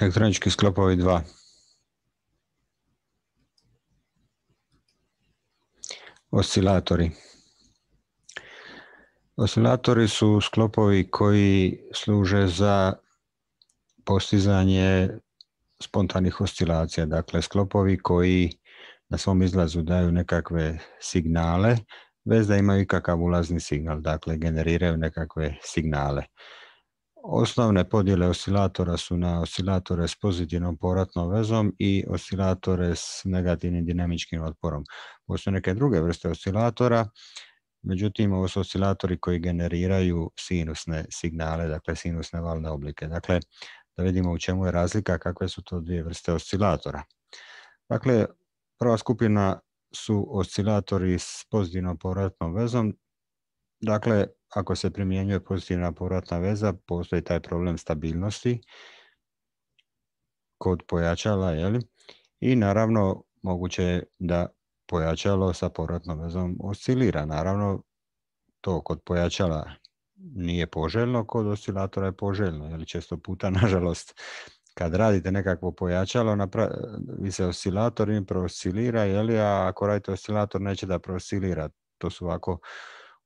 Elektronički sklopovi 2. Oscilatori. Oscilatori su sklopovi koji služe za postizanje spontanih oscilacija, dakle sklopovi koji na svom izlazu daju nekakve signale, bez da imaju ikakav ulazni signal, dakle generiraju nekakve signale. Osnovne podjele oscilatora su na oscilatore s pozitivnom povratnom vezom i oscilatore s negativnim dinamičkim otporom. Postoje neke druge vrste oscilatora, međutim ovo su oscilatori koji generiraju sinusne signale, dakle sinusne valne oblike. Dakle, da vidimo u čemu je razlika, kakve su to dvije vrste oscilatora. Dakle, prva skupina su oscilatori s pozitivnom povratnom vezom, Dakle, ako se primjenjuje pozitivna povratna veza, postoji taj problem stabilnosti kod pojačala, je I naravno, moguće je da pojačalo sa povratnom vezom oscilira. Naravno, to kod pojačala nije poželjno, kod oscilatora je poželjno, jer često puta, nažalost, kad radite nekakvo pojačalo, vi se oscilator im prooscilira, je li, a ako radite oscilator neće da prooscilira. To su ovako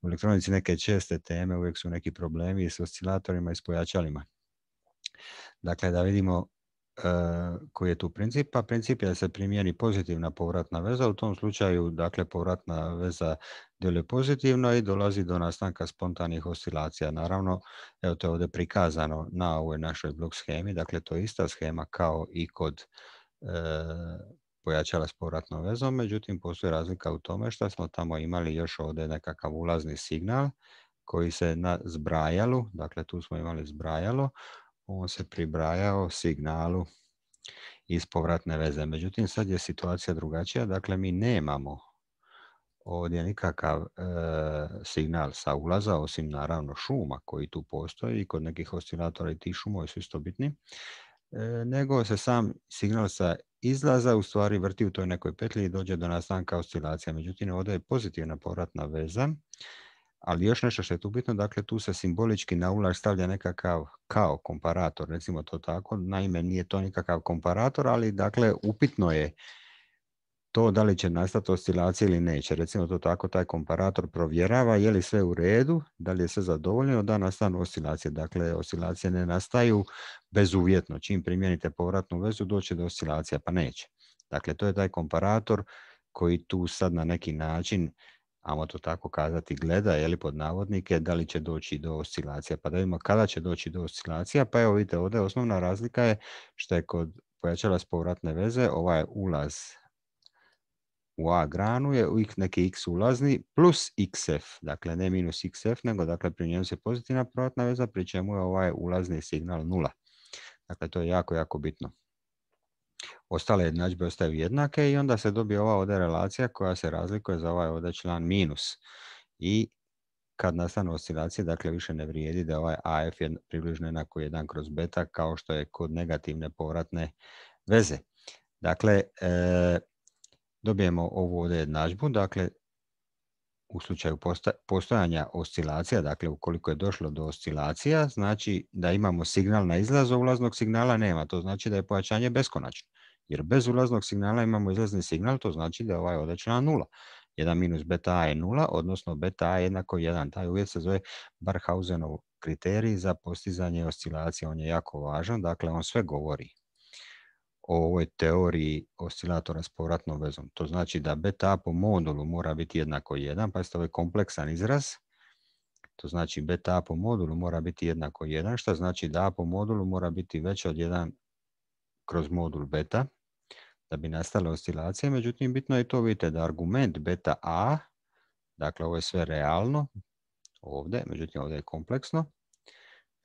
u elektronici neke česte teme, uvijek su neki problemi s oscilatorima i s pojačalima. Dakle, da vidimo e, koji je tu princip, pa princip je da se primjeni pozitivna povratna veza, u tom slučaju dakle povratna veza djeluje pozitivno i dolazi do nastanka spontanih oscilacija. Naravno, evo to je ovdje prikazano na ovoj našoj blok schemi, dakle to je ista schema kao i kod e, pojačala s povratnom vezom, međutim postoji razlika u tome što smo tamo imali još ovdje nekakav ulazni signal koji se na zbrajalu, dakle tu smo imali zbrajalo, on se pribrajao signalu iz povratne veze. Međutim, sad je situacija drugačija, dakle mi nemamo ovdje nikakav e, signal sa ulaza, osim naravno šuma koji tu postoji i kod nekih oscilatora i ti šumovi su isto bitni. E, nego se sam signal sa izlaza u stvari vrti u toj nekoj petlji i dođe do nastanka oscilacija. Međutim, ovdje je pozitivna povratna veza, ali još nešto što je tu bitno, dakle tu se simbolički na ulaz stavlja nekakav kao komparator, recimo to tako. Naime, nije to nikakav komparator, ali dakle upitno je to da li će nastati oscilacija ili neće. Recimo to tako, taj komparator provjerava je li sve u redu, da li je sve zadovoljeno, da nastanu oscilacije. Dakle, oscilacije ne nastaju bezuvjetno. Čim primijenite povratnu vezu, doće do oscilacija, pa neće. Dakle, to je taj komparator koji tu sad na neki način, ajmo to tako kazati, gleda, je li pod navodnike, da li će doći do oscilacija. Pa da vidimo kada će doći do oscilacija, pa evo vidite, ovdje osnovna razlika je što je kod pojačala s povratne veze, ovaj ulaz u A granu je neki x ulazni plus xf, dakle ne minus xf, nego dakle pri njemu se pozitivna povratna veza, pri čemu je ovaj ulazni signal nula. Dakle, to je jako, jako bitno. Ostale jednadžbe ostaju jednake i onda se dobije ova ovdje relacija koja se razlikuje za ovaj ovdje član minus. I kad nastanu oscilacije, dakle više ne vrijedi da ovaj AF je približno jednako 1 kroz beta kao što je kod negativne povratne veze. Dakle, e, dobijemo ovu ovdje jednadžbu, dakle u slučaju postojanja oscilacija, dakle ukoliko je došlo do oscilacija, znači da imamo signal na izlazu, ulaznog signala nema, to znači da je pojačanje beskonačno. Jer bez ulaznog signala imamo izlazni signal, to znači da je ovaj određena nula. 1 minus beta a je nula, odnosno beta a je jednako 1. Taj uvjet se zove Barhausenov kriterij za postizanje oscilacije. On je jako važan, dakle on sve govori o ovoj teoriji oscilatora s povratnom vezom. To znači da beta po modulu mora biti jednako 1, pa ovo je kompleksan izraz. To znači beta po modulu mora biti jednako 1, što znači da a po modulu mora biti veća od 1 kroz modul beta da bi nastale oscilacije. Međutim, bitno je to, vidite, da argument beta a, dakle ovo je sve realno ovdje, međutim ovdje je kompleksno,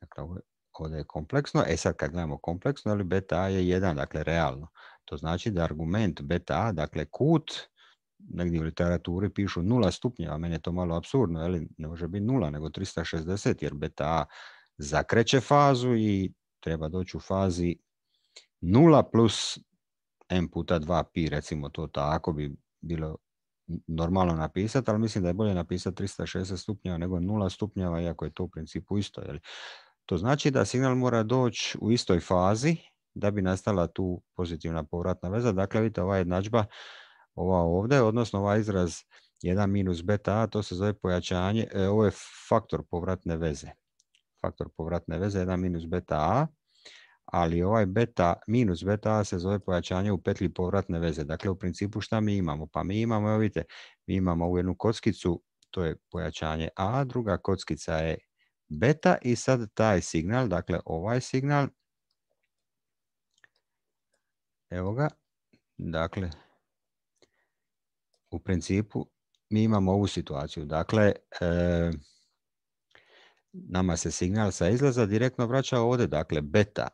dakle ovo je Ovdje je kompleksno. E sad kad gledamo kompleksno, ali beta A je 1, dakle realno. To znači da argument beta A, dakle kut, negdje u literaturi pišu nula stupnjeva, meni je to malo absurdno, ali ne može biti nula, nego 360, jer beta A zakreće fazu i treba doći u fazi nula plus m puta 2 pi, recimo to tako bi bilo normalno napisati, ali mislim da je bolje napisati 360 stupnjeva nego 0 stupnjeva, iako je to u principu isto. li? To znači da signal mora doći u istoj fazi da bi nastala tu pozitivna povratna veza. Dakle, vidite ova jednadžba, ova ovdje, odnosno ovaj izraz 1 minus beta a, to se zove pojačanje, e, ovo je faktor povratne veze. Faktor povratne veze 1 minus beta a, ali ovaj beta minus beta a se zove pojačanje u petlji povratne veze. Dakle, u principu šta mi imamo? Pa mi imamo, evo vidite, mi imamo ovu jednu kockicu, to je pojačanje a, druga kockica je beta i sad taj signal, dakle ovaj signal, evo ga, dakle, u principu mi imamo ovu situaciju, dakle, e, nama se signal sa izlaza direktno vraća ovdje, dakle beta,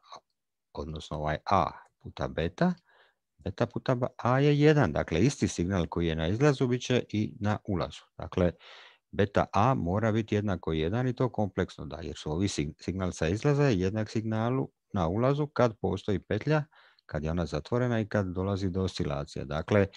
odnosno ovaj A puta beta, beta puta A je 1, dakle isti signal koji je na izlazu bit će i na ulazu. Dakle, beta A mora biti jednako 1 i to kompleksno da, jer su ovi signal sa izlaza jednak signalu na ulazu kad postoji petlja, kad je ona zatvorena i kad dolazi do oscilacije. Dakle,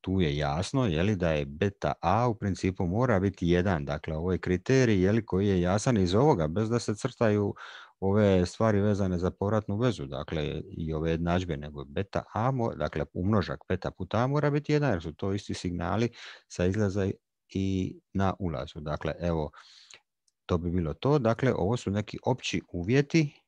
tu je jasno je li, da je beta A u principu mora biti 1. Dakle, ovo je kriterij je li, koji je jasan iz ovoga, bez da se crtaju ove stvari vezane za povratnu vezu, dakle i ove jednadžbe, nego beta A, dakle umnožak beta puta A mora biti 1, jer su to isti signali sa izlaza i na ulazu. Dakle, evo, to bi bilo to. Dakle, ovo su neki opći uvjeti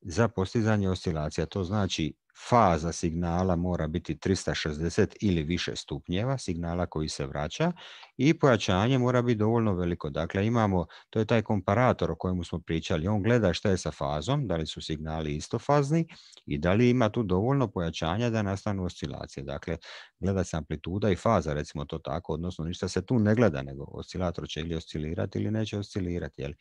za postizanje oscilacija. To znači faza signala mora biti 360 ili više stupnjeva signala koji se vraća i pojačanje mora biti dovoljno veliko. Dakle, imamo, to je taj komparator o kojemu smo pričali. On gleda šta je sa fazom, da li su signali istofazni i da li ima tu dovoljno pojačanja da nastanu oscilacije. Dakle, gleda se amplituda i faza, recimo to tako, odnosno ništa se tu ne gleda, nego oscilator će ili oscilirati ili neće oscilirati. Jel?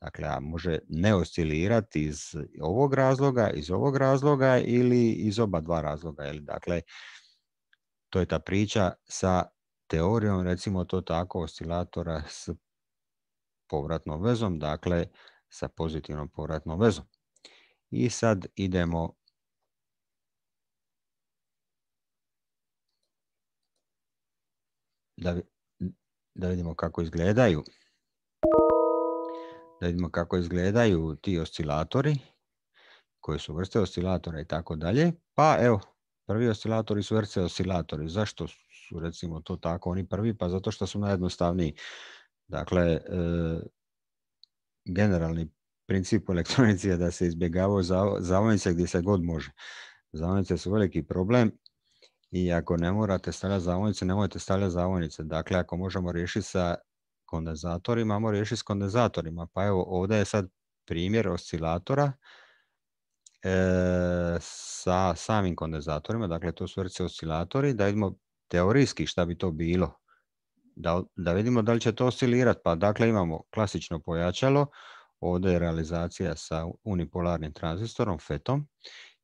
Dakle, a može ne oscilirati iz ovog razloga, iz ovog razloga ili iz oba dva razloga. Jel? Dakle, to je ta priča sa teorijom, recimo to tako, oscilatora s povratnom vezom, dakle sa pozitivnom povratnom vezom. I sad idemo da, da vidimo kako izgledaju da vidimo kako izgledaju ti oscilatori, koje su vrste oscilatora i tako dalje. Pa evo, prvi oscilatori su vrste oscilatori. Zašto su recimo to tako oni prvi? Pa zato što su najjednostavniji. Dakle, e, generalni princip elektronici je da se izbjegavaju zavojnice gdje se god može. Zavojnice su veliki problem i ako ne morate stavljati zavonice, nemojte stavljati zavonice. Dakle, ako možemo riješiti sa kondenzatorima, možemo riješiti s kondenzatorima. Pa evo, ovdje je sad primjer oscilatora e, sa samim kondenzatorima, dakle to su vrce oscilatori, da vidimo teorijski šta bi to bilo. Da, vidimo da li će to oscilirati. Pa dakle imamo klasično pojačalo, ovdje je realizacija sa unipolarnim tranzistorom, fetom,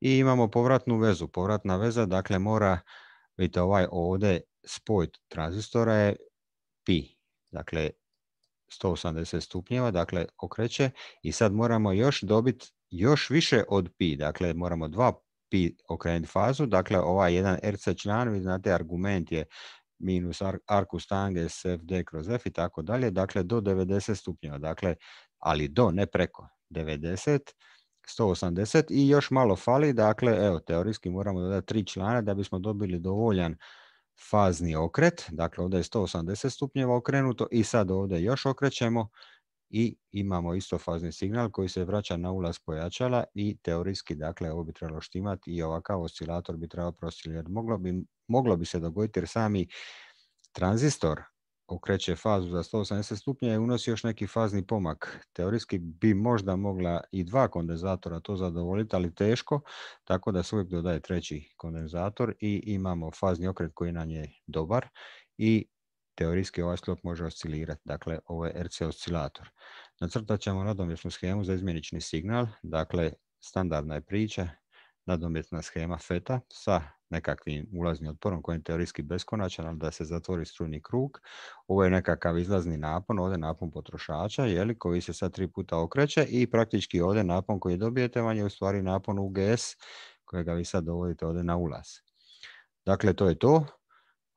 i imamo povratnu vezu. Povratna veza, dakle, mora, vidite ovaj ovdje spoj tranzistora je pi, dakle 180 stupnjeva, dakle okreće i sad moramo još dobiti još više od pi, dakle moramo dva pi okrenuti fazu, dakle ovaj jedan RC član, vi znate argument je minus arcus tangens fd kroz f i tako dalje, dakle do 90 stupnjeva, dakle ali do, ne preko, 90 180 i još malo fali, dakle, evo, teorijski moramo dodati tri člana da bismo dobili dovoljan fazni okret, dakle ovdje je 180 stupnjeva okrenuto i sad ovdje još okrećemo i imamo isto fazni signal koji se vraća na ulaz pojačala i teorijski, dakle, ovo bi trebalo štimati i ovakav oscilator bi trebao prosilirati. Moglo bi, moglo bi se dogoditi jer sami tranzistor okreće fazu za 180 i unosi još neki fazni pomak. Teorijski bi možda mogla i dva kondenzatora to zadovoljiti, ali teško, tako da se uvijek dodaje treći kondenzator i imamo fazni okret koji nam je dobar i teorijski ovaj slop može oscilirati, dakle ovo je RC oscilator. Nacrtat ćemo nadomjesnu schemu za izmjenični signal, dakle standardna je priča, nadomjetna schema feta sa nekakvim ulaznim otporom koji je teorijski beskonačan, ali da se zatvori strujni krug. Ovo je nekakav izlazni napon, ovdje napon potrošača, jeli, koji se sad tri puta okreće i praktički ovdje napon koji dobijete vam je u stvari napon UGS kojega vi sad dovodite ovdje na ulaz. Dakle, to je to.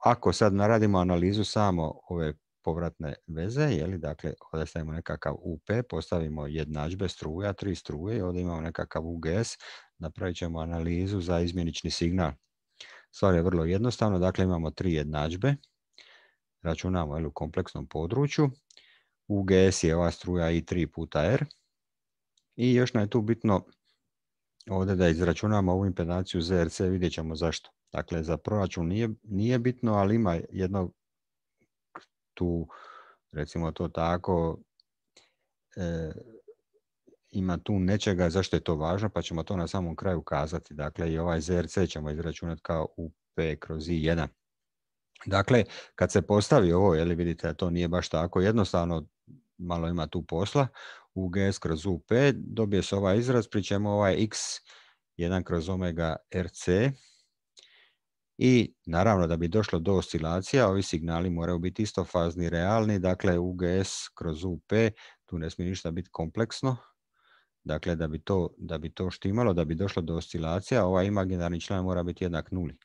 Ako sad naradimo analizu samo ove povratne veze, jeli, dakle, ovdje stavimo nekakav UP, postavimo jednadžbe struja, tri struje i ovdje imamo nekakav UGS, napravit ćemo analizu za izmjenični signal. Stvar je vrlo jednostavna, dakle imamo tri jednadžbe, računamo u kompleksnom području, u GS je ova struja i 3 puta R i još nam je tu bitno ovdje da izračunamo ovu impedanciju ZRC, vidjet ćemo zašto. Dakle, za proračun nije, bitno, ali ima jedno tu, recimo to tako, e, ima tu nečega zašto je to važno, pa ćemo to na samom kraju kazati. Dakle, i ovaj ZRC ćemo izračunati kao u P kroz I1. Dakle, kad se postavi ovo, jeli vidite da to nije baš tako jednostavno, malo ima tu posla, u GS kroz UP dobije se ovaj izraz, pri čemu ovaj x 1 kroz omega RC i naravno da bi došlo do oscilacija, ovi signali moraju biti fazni realni, dakle UGS kroz UP, tu ne smije ništa biti kompleksno, Dakle, da bi to, da bi to štimalo, da bi došlo do oscilacija, ovaj imaginarni član mora biti jednak nuli.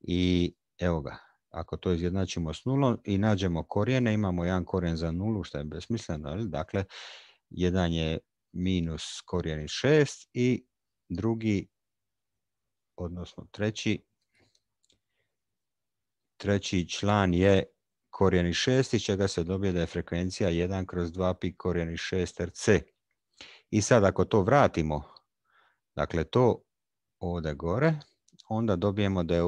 I evo ga, ako to izjednačimo s nulom i nađemo korijene, imamo jedan korijen za nulu, što je besmisleno. Dakle, jedan je minus korijen iz 6 i drugi, odnosno treći, treći član je korijen šest iz čega se dobije da je frekvencija 1 kroz 2 pi korijen iz RC. I sad ako to vratimo, dakle to ode gore, onda dobijemo da je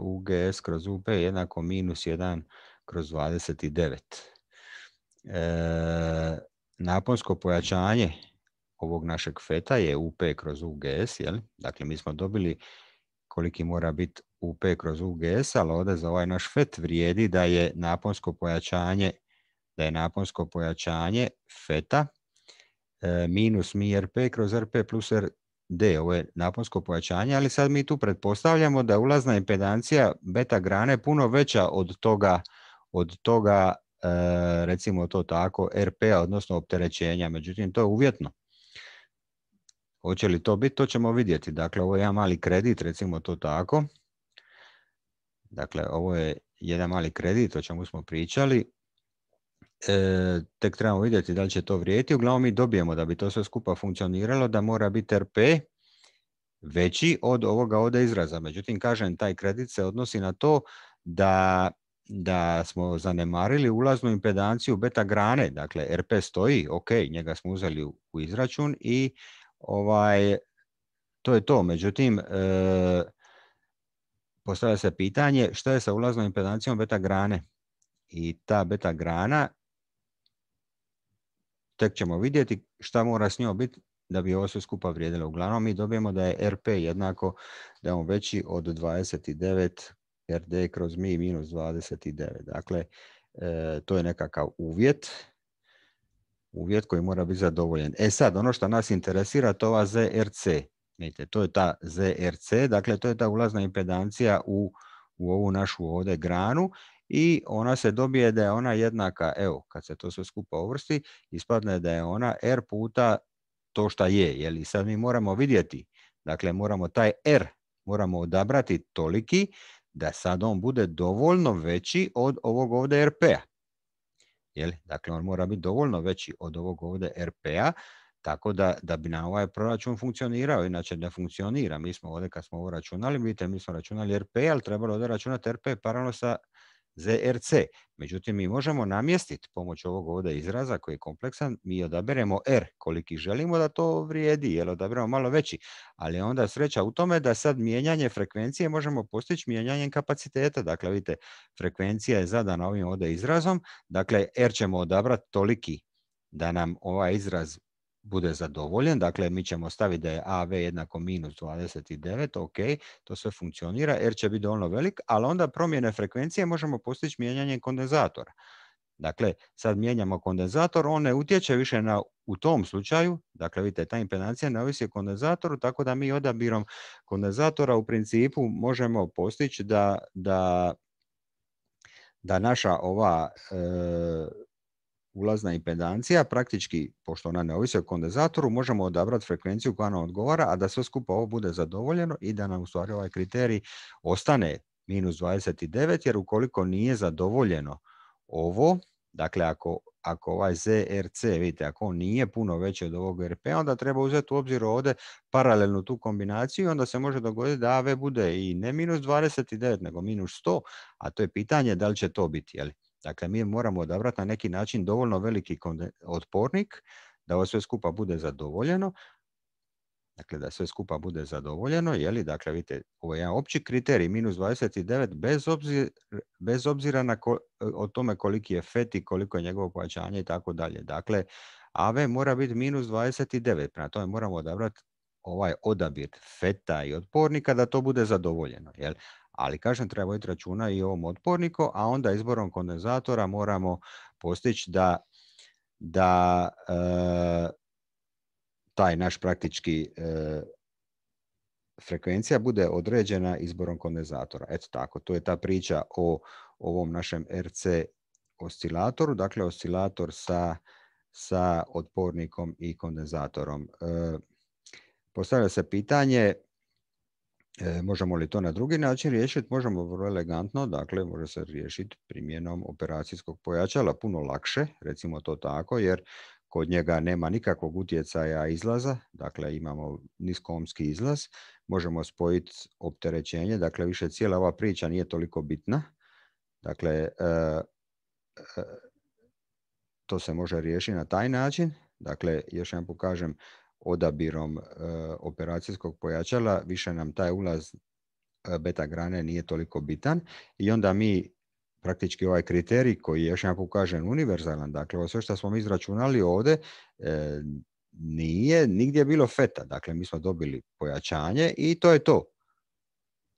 UGS e, kroz UP jednako minus 1 kroz 29. E, naponsko pojačanje ovog našeg feta je UP kroz UGS, jel? dakle mi smo dobili koliki mora biti UP kroz UGS, ali ovdje za ovaj naš fet vrijedi da je naponsko pojačanje da je naponsko pojačanje feta E, minus mi RP kroz RP plus RD, ovo je naponsko pojačanje, ali sad mi tu pretpostavljamo da ulazna impedancija beta grane puno veća od toga, od toga e, recimo to tako, rp p-a, odnosno opterećenja. Međutim, to je uvjetno. Hoće li to biti, to ćemo vidjeti. Dakle, ovo je jedan mali kredit, recimo to tako. Dakle, ovo je jedan mali kredit o čemu smo pričali. E, tek trebamo vidjeti da li će to vrijediti. Uglavnom mi dobijemo da bi to sve skupa funkcioniralo, da mora biti RP veći od ovoga ovdje izraza. Međutim, kažem, taj kredit se odnosi na to da, da smo zanemarili ulaznu impedanciju beta grane. Dakle, RP stoji, ok, njega smo uzeli u, izračun i ovaj, to je to. Međutim, e, postavlja se pitanje što je sa ulaznom impedancijom beta grane. I ta beta grana tek ćemo vidjeti šta mora s njom biti da bi ovo sve skupa vrijedilo. Uglavnom mi dobijemo da je RP jednako da je on veći od 29 RD kroz mi minus 29. Dakle, e, to je nekakav uvjet uvjet koji mora biti zadovoljen. E sad, ono što nas interesira to je ZRC. Vidite, to je ta ZRC, dakle to je ta ulazna impedancija u, u ovu našu ovdje granu i ona se dobije da je ona jednaka, evo, kad se to sve skupa uvrsti, ispadne da je ona R puta to šta je, jel? I sad mi moramo vidjeti, dakle moramo taj R, moramo odabrati toliki da sad on bude dovoljno veći od ovog ovdje p-a, RP-a. Dakle, on mora biti dovoljno veći od ovog ovdje RP-a, tako da, da bi na ovaj proračun funkcionirao, inače ne funkcionira. Mi smo ovdje kad smo ovo računali, vidite, mi smo računali RP, ali trebalo da računati RP paralelno sa ZRC. Međutim, mi možemo namjestiti pomoć ovog ovdje izraza koji je kompleksan, mi odaberemo R koliki želimo da to vrijedi, jer odaberemo malo veći, ali onda sreća u tome da sad mijenjanje frekvencije možemo postići mijenjanjem kapaciteta. Dakle, vidite, frekvencija je zadana ovim ovdje izrazom, dakle R ćemo odabrati toliki da nam ovaj izraz bude zadovoljen. Dakle, mi ćemo staviti da je AV jednako minus 29, ok, to sve funkcionira, R će biti dovoljno velik, ali onda promjene frekvencije možemo postići mijenjanjem kondenzatora. Dakle, sad mijenjamo kondenzator, on ne utječe više na, u tom slučaju, dakle vidite, ta impedancija ne ovisi o kondenzatoru, tako da mi odabirom kondenzatora u principu možemo postići da, da, da naša ova e, ulazna impedancija, praktički, pošto ona ne ovisi o kondenzatoru, možemo odabrati frekvenciju koja nam odgovara, a da sve skupa ovo bude zadovoljeno i da nam u stvari ovaj kriterij ostane minus 29, jer ukoliko nije zadovoljeno ovo, dakle ako, ako ovaj ZRC, vidite, ako on nije puno veći od ovog RP, onda treba uzeti u obzir ovdje paralelnu tu kombinaciju i onda se može dogoditi da AV bude i ne minus 29, nego minus 100, a to je pitanje da li će to biti, li? Dakle, mi moramo odabrati na neki način dovoljno veliki otpornik da ovo sve skupa bude zadovoljeno. Dakle, da sve skupa bude zadovoljeno, je li, dakle, vidite, ovo je jedan opći kriterij, minus 29, bez obzira, bez obzira na o tome koliki je fet i koliko je njegovo pojačanje i tako dalje. Dakle, AV mora biti minus 29, prema tome moramo odabrati ovaj odabir feta i otpornika da to bude zadovoljeno. Jel? Ali kažem, treba voditi računa i ovom otporniku, a onda izborom kondenzatora moramo postići da, da eh, taj naš praktički eh, frekvencija bude određena izborom kondenzatora. Eto tako, to je ta priča o ovom našem RC oscilatoru, dakle oscilator sa, sa otpornikom i kondenzatorom. Eh, postavlja se pitanje E, možemo li to na drugi način riješiti? Možemo vrlo elegantno, dakle može se riješiti primjenom operacijskog pojačala puno lakše, recimo to tako, jer kod njega nema nikakvog utjecaja izlaza, dakle imamo niskomski izlaz, možemo spojiti opterećenje, dakle više cijela ova priča nije toliko bitna, dakle e, e, to se može riješiti na taj način, dakle još jedan pokažem, odabirom e, operacijskog pojačala više nam taj ulaz e, beta grane nije toliko bitan i onda mi praktički ovaj kriterij koji je još jedan pokažen univerzalan, dakle ovo sve što smo mi izračunali ovdje e, nije nigdje bilo feta, dakle mi smo dobili pojačanje i to je to.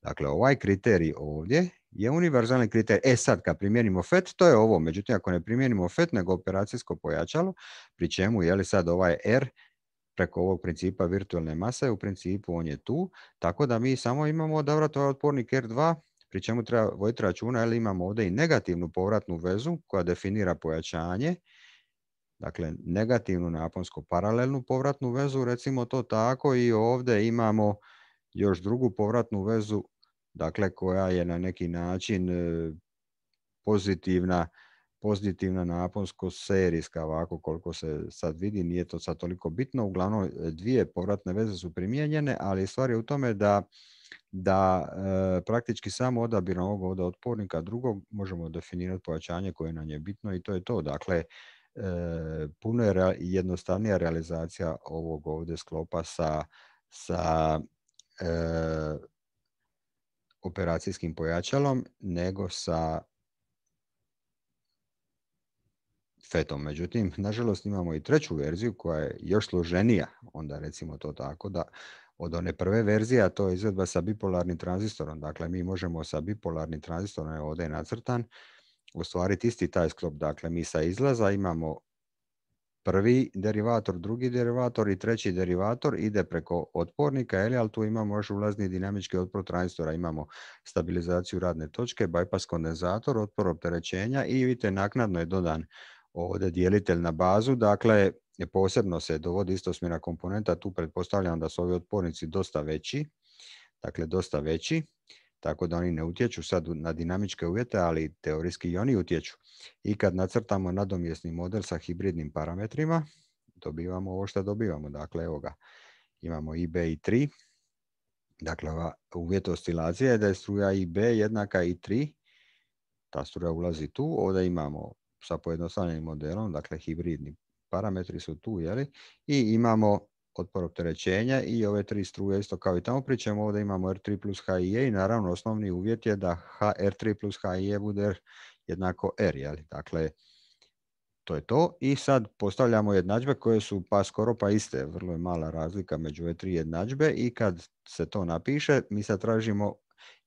Dakle ovaj kriterij ovdje je univerzalni kriterij. E sad kad primijenimo FET to je ovo, međutim ako ne primijenimo FET nego operacijsko pojačalo, pri čemu je li sad ovaj R preko ovog principa virtualne mase, u principu on je tu, tako da mi samo imamo odavrat ovaj otpornik R2, pri čemu treba voditi računa jer imamo ovdje i negativnu povratnu vezu koja definira pojačanje, dakle negativnu naponsko paralelnu povratnu vezu, recimo to tako i ovdje imamo još drugu povratnu vezu, dakle koja je na neki način e, pozitivna pozitivna naponsko serijska ovako koliko se sad vidi, nije to sad toliko bitno. Uglavnom e, dvije povratne veze su primijenjene, ali stvar je u tome da da e, praktički samo odabirom ovog odpornika otpornika drugog možemo definirati pojačanje koje nam je bitno i to je to. Dakle, e, puno je jednostavnija realizacija ovog ovdje sklopa sa, sa operacijskim pojačalom nego sa fetom. Međutim, nažalost imamo i treću verziju koja je još složenija, onda recimo to tako da od one prve verzije, a to je izvedba sa bipolarnim tranzistorom. Dakle, mi možemo sa bipolarnim tranzistorom, je ovdje nacrtan, ostvariti isti taj sklop. Dakle, mi sa izlaza imamo prvi derivator, drugi derivator i treći derivator ide preko otpornika, ali, tu imamo još ulazni dinamički otpor tranzistora, imamo stabilizaciju radne točke, bypass kondenzator, otpor opterećenja i vidite naknadno je dodan ovdje dijelitelj na bazu. Dakle, posebno se dovodi istosmjerna komponenta. Tu pretpostavljam da su ovi otpornici dosta veći. Dakle, dosta veći. Tako da oni ne utječu sad na dinamičke uvjete, ali teorijski i oni utječu. I kad nacrtamo nadomjesni model sa hibridnim parametrima, dobivamo ovo što dobivamo. Dakle, evo ga. Imamo IB i 3. Dakle, ova uvjet oscilacije je da je struja IB jednaka i 3. Ta struja ulazi tu. Ovdje imamo sa pojednostavljenim modelom, dakle hibridni parametri su tu, jeli? I imamo otpor opterećenja i ove tri struje isto kao i tamo pričamo. Ovdje imamo R3 plus HIE i naravno osnovni uvjet je da R3 plus HIE bude jednako R, Dakle, to je to. I sad postavljamo jednadžbe koje su pa skoro pa iste. Vrlo je mala razlika među ove tri jednadžbe i kad se to napiše, mi sad tražimo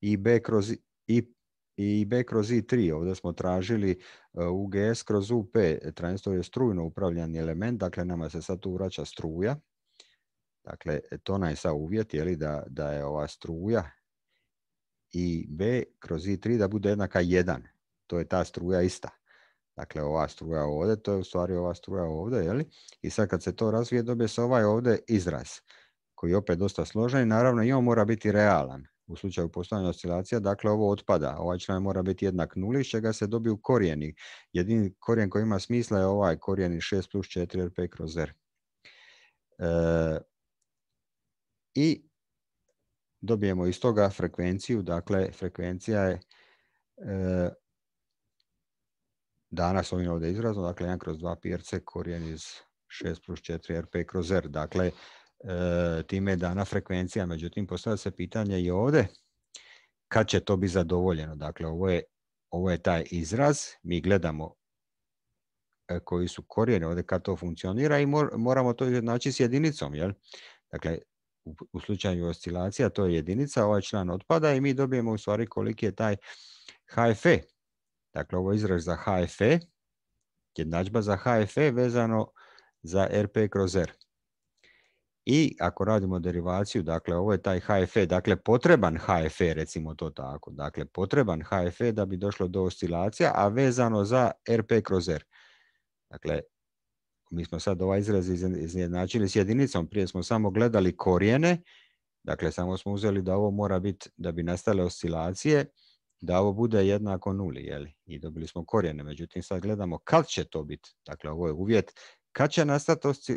i B kroz i i B kroz I3. Ovdje smo tražili e, UGS kroz UP, Transistor je strujno upravljan element, dakle nama se sad tu vraća struja. Dakle, to nam je sad uvjet je li, da, da je ova struja i B kroz I3 da bude jednaka 1. To je ta struja ista. Dakle, ova struja ovdje, to je u stvari ova struja ovdje, je li? I sad kad se to razvije, dobije se ovaj ovdje izraz, koji je opet dosta složen i naravno i on mora biti realan u slučaju postojanja oscilacija, dakle ovo otpada. Ovaj član mora biti jednak nuli, iz čega se dobiju korijeni. Jedini korijen koji ima smisla je ovaj korijen 6 plus 4 rp p kroz r. E, I dobijemo iz toga frekvenciju, dakle frekvencija je e, danas ovim ovdje izrazno, dakle 1 kroz 2 rc korijen iz 6 plus 4 rp kroz r. Dakle, e, time je dana frekvencija. Međutim, postavlja se pitanje i ovdje kad će to biti zadovoljeno. Dakle, ovo je, ovo je taj izraz, mi gledamo e, koji su korijeni ovdje kad to funkcionira i moramo to izjednačiti s jedinicom. Jel? Dakle, u, slučaju oscilacija to je jedinica, ovaj član otpada i mi dobijemo u stvari koliki je taj HFE. Dakle, ovo je izraz za HFE, jednadžba za HFE vezano za RP kroz R. I ako radimo derivaciju, dakle ovo je taj HFE, dakle potreban HFE, recimo to tako, dakle potreban HFE da bi došlo do oscilacija, a vezano za RP kroz R. Dakle, mi smo sad ovaj izraz izjednačili s jedinicom, prije smo samo gledali korijene, dakle samo smo uzeli da ovo mora biti, da bi nastale oscilacije, da ovo bude jednako nuli, jeli? I dobili smo korijene, međutim sad gledamo kad će to biti. Dakle, ovo je uvjet kad će nastati e,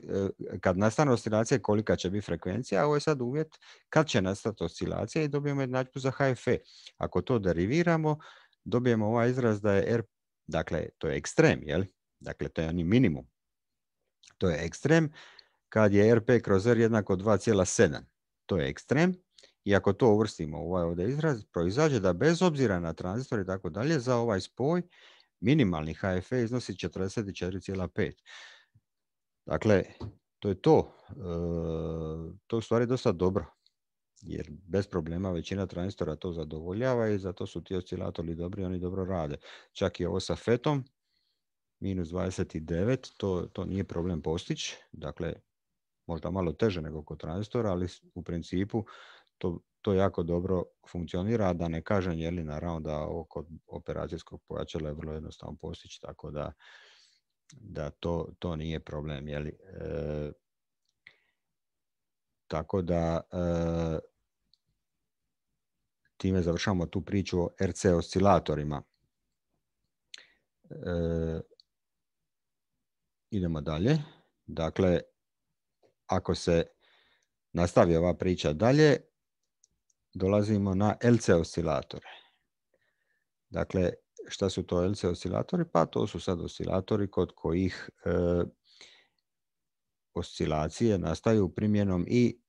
kad nastane oscilacija kolika će biti frekvencija, a ovo je sad uvjet kad će nastati oscilacija i dobijemo jednačku za HFE. Ako to deriviramo, dobijemo ovaj izraz da je R, dakle, to je ekstrem, jel? Dakle, to je oni minimum. To je ekstrem kad je RP kroz R jednako 2,7. To je ekstrem. I ako to uvrstimo ovaj ovdje izraz, proizađe da bez obzira na tranzistor i tako dalje, za ovaj spoj minimalni HFE iznosi 44,5. Dakle, to je to. E, to je u stvari dosta dobro. Jer bez problema većina transistora to zadovoljava i zato su ti oscilatori dobri, oni dobro rade. Čak i ovo sa fetom, minus 29, to, to nije problem postići. Dakle, možda malo teže nego kod transistora, ali u principu to, to jako dobro funkcionira, da ne kažem je li naravno da ovo kod operacijskog pojačala je vrlo jednostavno postići, tako da da to, to nije problem. Jeli? E, tako da e, time završamo tu priču o RC oscilatorima. E, idemo dalje. Dakle, ako se nastavi ova priča dalje, dolazimo na LC oscilatore. Dakle, šta su to LC oscilatori? Pa to su sad oscilatori kod kojih e, oscilacije nastaju primjenom i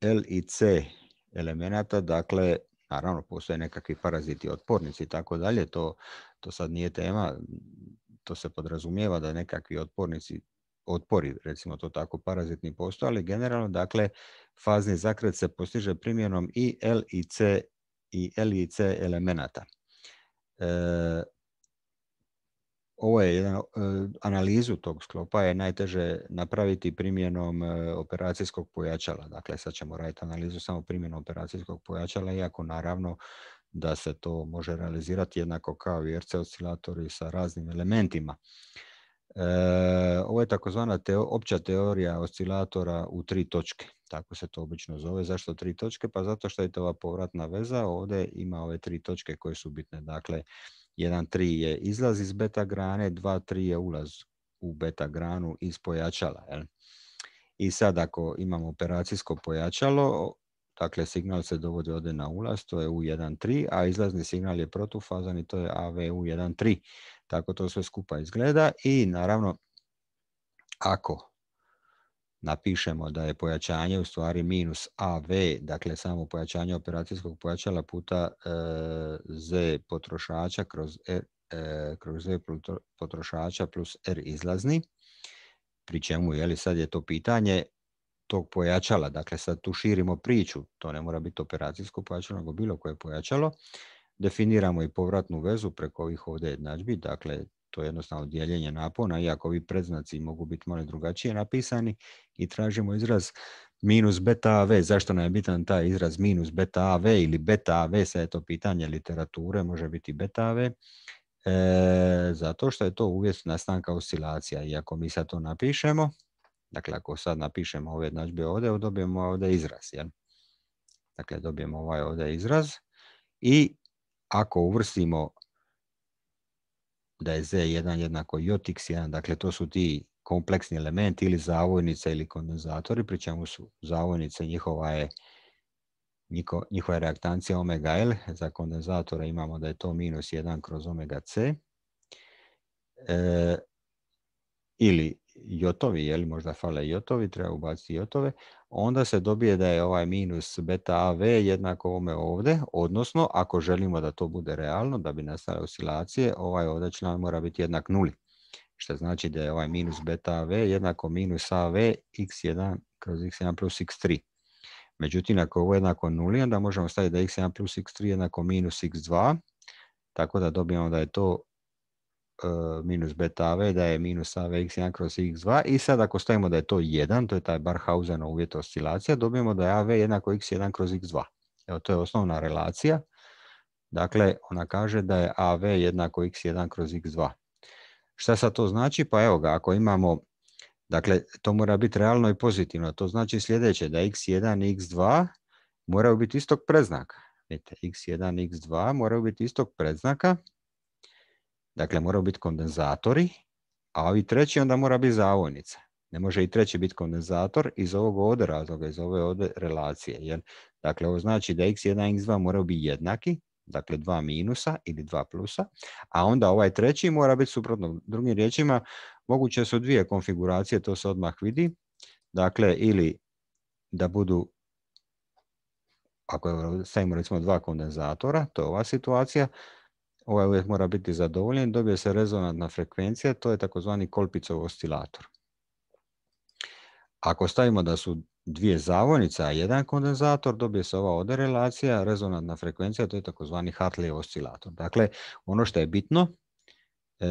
L i C elemenata, dakle, naravno postoje nekakvi paraziti, otpornici i tako dalje, to, to sad nije tema, to se podrazumijeva da nekakvi otpornici otpori, recimo to tako, parazitni postoje, ali generalno, dakle, fazni zakret se postiže primjenom i L i C i L i C elemenata. E, ovo je jedan, e, analizu tog sklopa je najteže napraviti primjenom e, operacijskog pojačala. Dakle, sad ćemo raditi analizu samo primjenom operacijskog pojačala, iako naravno da se to može realizirati jednako kao i RC oscilatori sa raznim elementima. ovo je takozvana opća teorija oscilatora u tri točke tako se to obično zove. Zašto tri točke? Pa zato što je to ova povratna veza, ovdje ima ove tri točke koje su bitne. Dakle, 3 je izlaz iz beta grane, 3 je ulaz u beta granu iz pojačala. Jel? I sad ako imamo operacijsko pojačalo, dakle signal se dovodi ovdje na ulaz, to je U1.3, a izlazni signal je protufazan i to je AVU1.3. Tako to sve skupa izgleda i naravno ako napišemo da je pojačanje u stvari minus AV, dakle samo pojačanje operacijskog pojačala puta e, Z potrošača kroz, e, e, kroz Z potrošača plus R izlazni, pri čemu je li sad je to pitanje tog pojačala, dakle sad tu širimo priču, to ne mora biti operacijsko pojačalo, nego bilo koje pojačalo, definiramo i povratnu vezu preko ovih ovdje jednadžbi, dakle to je jednostavno dijeljenje napona, iako ovi predznaci mogu biti malo drugačije napisani i tražimo izraz minus beta AV. Zašto nam je bitan taj izraz minus beta AV ili beta AV, sad je to pitanje literature, može biti beta AV, e, zato što je to uvjet nastanka oscilacija. I ako mi sad to napišemo, dakle ako sad napišemo ove jednadžbe ovdje, dobijemo ovdje izraz. Jel? Dakle, dobijemo ovaj ovdje izraz i ako uvrstimo da je Z1 jednako JX1, dakle to su ti kompleksni elementi ili zavojnice ili kondenzatori, pri čemu su zavojnice njihova je njihova je reaktancija omega L, za kondenzatore imamo da je to minus 1 kroz omega C, e, ili jotovi, li možda fale jotovi, treba ubaciti jotove, onda se dobije da je ovaj minus beta AV jednako ovome ovdje, odnosno ako želimo da to bude realno, da bi nastale oscilacije, ovaj ovdje član mora biti jednak nuli, što znači da je ovaj minus beta AV jednako minus AV x1 kroz x1 plus x3. Međutim, ako je ovo jednako nuli, onda možemo staviti da x1 plus x3 jednako minus x2, tako da dobijemo da je to Eh, minus beta av da je minus av x1 kroz x2 i sad ako stavimo da je to 1, to je taj barhausen uvjet oscilacija, dobijemo da je av jednako x1 kroz x2. Evo, to je osnovna relacija. Dakle, ona kaže da je av jednako x1 kroz x2. Šta sad to znači? Pa evo ga, ako imamo, dakle, to mora biti realno i pozitivno. To znači sljedeće, da x1 i x2 moraju biti istog preznaka. Vidite, x1 i x2 moraju biti istog preznaka, Dakle, moraju biti kondenzatori, a ovi treći onda mora biti zavojnica. Ne može i treći biti kondenzator iz ovog ovdje razloga, iz ove ovdje relacije. Jer, dakle, ovo znači da x1 i x2 moraju biti jednaki, dakle dva minusa ili dva plusa, a onda ovaj treći mora biti suprotno. Drugim riječima, moguće su dvije konfiguracije, to se odmah vidi. Dakle, ili da budu, ako stavimo recimo dva kondenzatora, to je ova situacija, ovaj uvijek mora biti zadovoljen, dobije se rezonantna frekvencija, to je takozvani kolpicov oscilator. Ako stavimo da su dvije zavojnice, a jedan kondenzator, dobije se ova odrelacija, rezonantna frekvencija, to je takozvani Hartley oscilator. Dakle, ono što je bitno, e,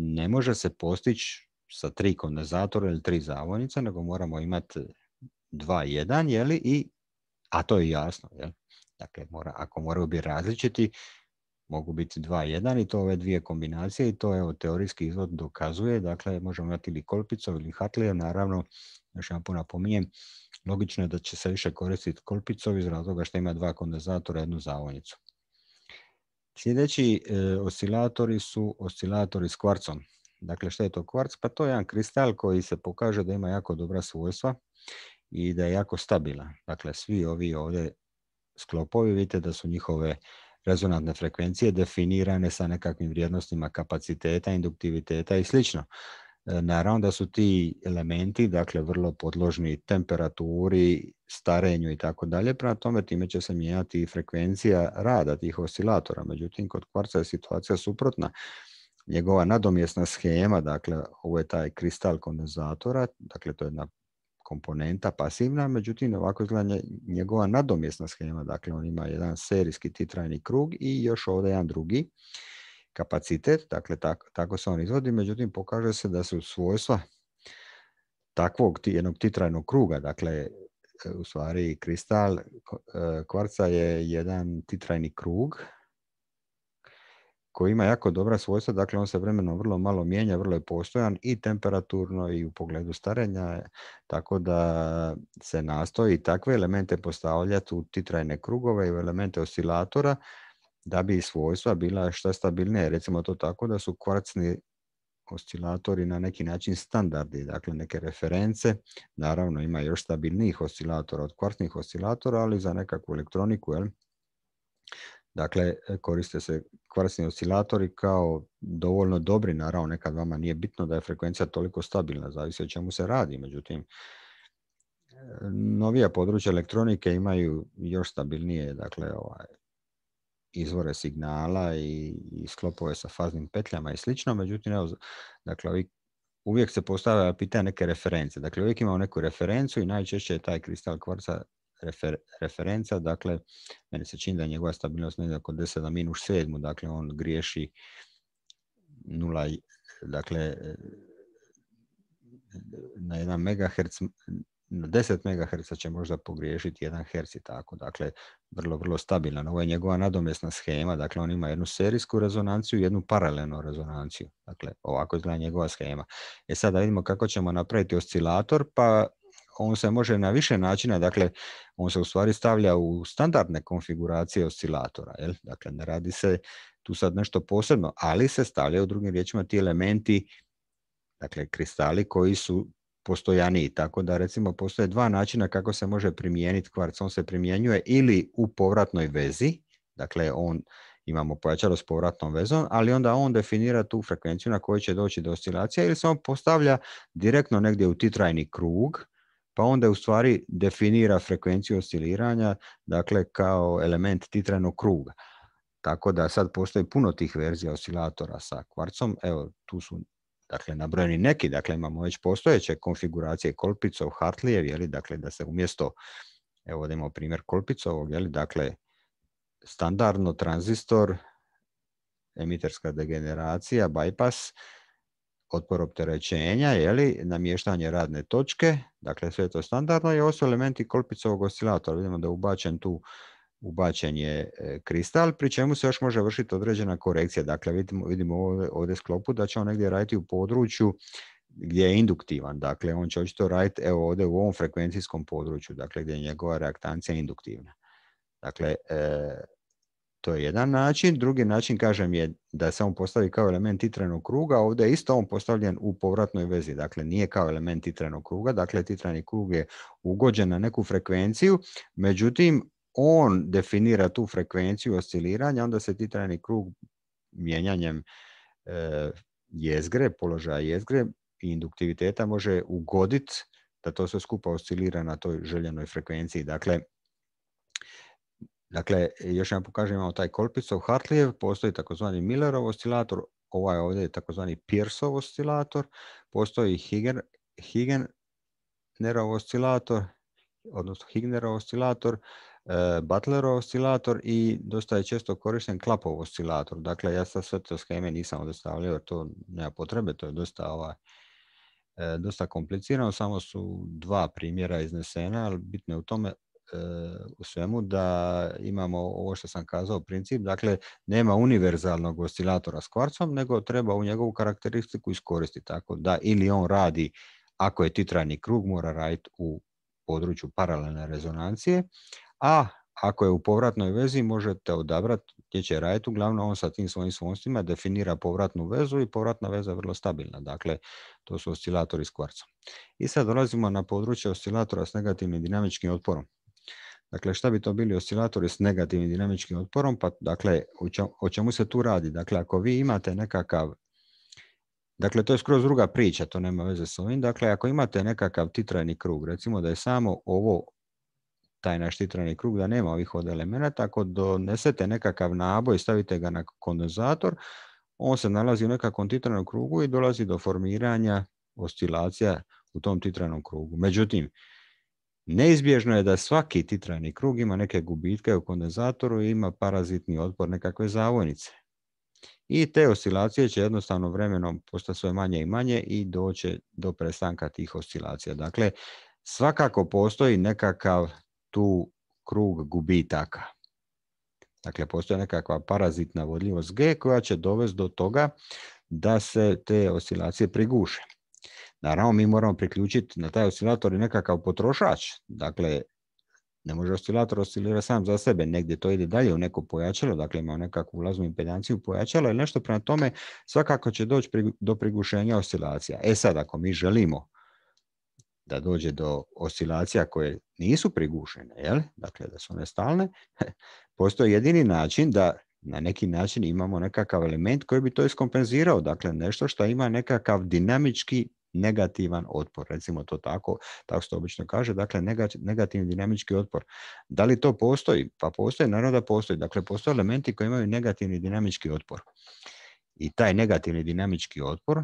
ne može se postići sa tri kondenzatora ili tri zavojnice, nego moramo imati dva jedan, jeli, i, a to je jasno. Dakle, mora, ako moraju biti različiti, mogu biti 2 jedan i to ove dvije kombinacije i to evo teorijski izvod dokazuje, dakle možemo imati ili kolpicov ili hatlija, naravno, još jedan puno napominjem, logično je da će se više koristiti kolpicov iz razloga što ima dva kondenzatora i jednu zavonicu. Sljedeći e, oscilatori su oscilatori s kvarcom. Dakle, što je to kvarc? Pa to je jedan kristal koji se pokaže da ima jako dobra svojstva i da je jako stabilan. Dakle, svi ovi ovdje sklopovi vidite da su njihove rezonantne frekvencije definirane sa nekakvim vrijednostima kapaciteta, induktiviteta i slično. E, naravno da su ti elementi dakle vrlo podložni temperaturi, starenju i tako dalje, prema tome time će se mijenjati i frekvencija rada tih oscilatora. Međutim, kod kvarca je situacija suprotna. Njegova nadomjesna schema, dakle ovo je taj kristal kondenzatora, dakle to je jedna komponenta pasivna, međutim ovako izgleda njegova nadomjesna schema, dakle on ima jedan serijski titrajni krug i još ovdje jedan drugi kapacitet, dakle tako, tako se on izvodi, međutim pokaže se da su svojstva takvog jednog titrajnog kruga, dakle u stvari kristal e, kvarca je jedan titrajni krug koji ima jako dobra svojstva, dakle on se vremenom vrlo malo mijenja, vrlo je postojan i temperaturno i u pogledu starenja, tako da se nastoji takve elemente postavljati u titrajne krugove i u elemente oscilatora da bi svojstva bila šta stabilnije, recimo to tako da su kvarcni oscilatori na neki način standardi, dakle neke reference. Naravno ima još stabilnijih oscilatora od kvartnih oscilatora, ali za nekakvu elektroniku, jel? Dakle, e, koriste se kvarsni oscilatori kao dovoljno dobri, naravno nekad vama nije bitno da je frekvencija toliko stabilna, zavisi o čemu se radi, međutim, e, novija područja elektronike imaju još stabilnije dakle, ovaj, izvore signala i, i sklopove sa faznim petljama i slično, međutim, evo, dakle, uvijek se postavlja pitanje neke reference. Dakle, uvijek imamo neku referencu i najčešće je taj kristal kvarca refer, referenca, dakle, meni se čini da je njegova stabilnost negdje oko 10 na minus 7, dakle, on griješi 0, dakle, na 1 MHz, na 10 MHz će možda pogriješiti 1 Hz i tako, dakle, vrlo, vrlo stabilan. Ovo je njegova nadomjesna schema, dakle, on ima jednu serijsku rezonanciju i jednu paralelnu rezonanciju, dakle, ovako izgleda njegova schema. E sad da vidimo kako ćemo napraviti oscilator, pa on se može na više načina, dakle, on se u stvari stavlja u standardne konfiguracije oscilatora, jel? dakle, ne radi se tu sad nešto posebno, ali se stavljaju drugim riječima ti elementi, dakle, kristali koji su postojaniji, tako da recimo postoje dva načina kako se može primijeniti kvarc, on se primjenjuje ili u povratnoj vezi, dakle, on imamo pojačalo s povratnom vezom, ali onda on definira tu frekvenciju na kojoj će doći do oscilacije ili se on postavlja direktno negdje u titrajni krug pa onda u stvari definira frekvenciju osciliranja dakle kao element titrenog kruga. Tako da sad postoji puno tih verzija oscilatora sa kvarcom. Evo, tu su dakle, nabrojeni neki, dakle imamo već postojeće konfiguracije Kolpicov, Hartlijev, jeli, dakle da se umjesto, evo da imamo primjer Kolpicovog, li dakle standardno tranzistor, emiterska degeneracija, bypass, otpor opterećenja, jeli, namještanje radne točke, dakle sve to standardno i ovo su elementi kolpicovog oscilatora. Vidimo da je ubačen tu ubačen je e, kristal, pri čemu se još može vršiti određena korekcija. Dakle, vidimo, vidimo ovdje, sklopu da će on negdje raditi u području gdje je induktivan. Dakle, on će očito raditi evo ovdje u ovom frekvencijskom području, dakle gdje je njegova reaktancija induktivna. Dakle, e, to je jedan način. Drugi način, kažem, je da se on postavi kao element titrenog kruga. Ovdje je isto on postavljen u povratnoj vezi. Dakle, nije kao element titrenog kruga. Dakle, titreni krug je ugođen na neku frekvenciju. Međutim, on definira tu frekvenciju osciliranja, onda se titrani krug mijenjanjem eh, jezgre, položaja jezgre i induktiviteta može ugoditi da to sve skupa oscilira na toj željenoj frekvenciji. Dakle, Dakle, e, još jedan pokažem, imamo taj Kolpicov, Hartlijev, postoji takozvani Millerov oscilator, ovaj ovdje je takozvani Pearsov oscilator, postoji Higen, Higenerov oscilator, odnosno Hignerov oscilator, e, Butlerov oscilator i dosta je često korišten Klapov oscilator. Dakle, ja sad sve to skeme nisam odstavljao jer to nema potrebe, to je dosta, ovaj, e, dosta komplicirano, samo su dva primjera iznesena, ali bitno je u tome u svemu da imamo ovo što sam kazao princip, dakle nema univerzalnog oscilatora s kvarcom, nego treba u njegovu karakteristiku iskoristiti tako da ili on radi, ako je titrani krug, mora raditi u području paralelne rezonancije, a ako je u povratnoj vezi možete odabrati gdje će raditi, uglavnom on sa tim svojim svojstvima definira povratnu vezu i povratna veza je vrlo stabilna, dakle to su oscilatori s kvarcom. I sad dolazimo na područje oscilatora s negativnim dinamičkim otporom. Dakle, šta bi to bili oscilatori s negativnim dinamičkim otporom? Pa, dakle, o čemu se tu radi? Dakle, ako vi imate nekakav, dakle, to je skroz druga priča, to nema veze s ovim. Dakle, ako imate nekakav titrajni krug, recimo da je samo ovo taj naš titrani krug, da nema ovih od elemenata. Ako donesete nekakav naboj, stavite ga na kondenzator, on se nalazi u nekakvom titranom krugu i dolazi do formiranja oscilacija u tom titranom krugu. Međutim, Neizbježno je da svaki titrani krug ima neke gubitke u kondenzatoru i ima parazitni otpor nekakve zavojnice. I te oscilacije će jednostavno vremenom postati sve manje i manje i doće do prestanka tih oscilacija. Dakle, svakako postoji nekakav tu krug gubitaka. Dakle, postoji nekakva parazitna vodljivost G koja će dovesti do toga da se te oscilacije priguše. Naravno, mi moramo priključiti na taj oscilator i nekakav potrošač. Dakle, ne može oscilator oscilira sam za sebe, negdje to ide dalje u neko pojačalo, dakle ima nekakvu ulaznu impedanciju pojačala ili nešto prema tome, svakako će doći do prigušenja oscilacija. E sad, ako mi želimo da dođe do oscilacija koje nisu prigušene, jel? dakle da su one stalne, postoji jedini način da na neki način imamo nekakav element koji bi to iskompenzirao, dakle nešto što ima nekakav dinamički negativan otpor, recimo to tako, tako se to obično kaže, dakle negativni dinamički otpor. Da li to postoji? Pa postoji, naravno da postoji. Dakle, postoje elementi koji imaju negativni dinamički otpor. I taj negativni dinamički otpor, e,